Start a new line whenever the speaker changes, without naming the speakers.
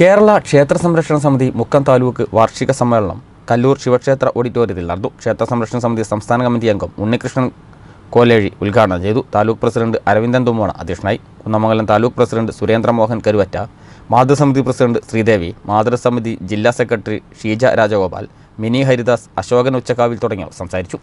കേരള ക്ഷേത്ര സംരക്ഷണ സമിതി മുക്കം താലൂക്ക് വാർഷിക സമ്മേളനം കല്ലൂർ ശിവക്ഷേത്ര ഓഡിറ്റോറിയത്തിൽ നടന്നു ക്ഷേത്ര സംരക്ഷണ സമിതി സംസ്ഥാന കമ്മിറ്റി അംഗം ഉണ്ണികൃഷ്ണൻ കോലേഴി ഉദ്ഘാടനം ചെയ്തു താലൂക്ക് പ്രസിഡന്റ് അരവിന്ദൻ തുമ്മോണ അധ്യക്ഷനായി കുന്നമംഗലം താലൂക്ക് പ്രസിഡന്റ് സുരേന്ദ്രമോഹൻ കരുവറ്റ മാതൃസമിതി പ്രസിഡന്റ് ശ്രീദേവി മാതൃസമിതി ജില്ലാ സെക്രട്ടറി ഷീജ രാജഗോപാൽ മിനി ഹരിദാസ് അശോകൻ ഉച്ചക്കാവിൽ തുടങ്ങിയവർ സംസാരിച്ചു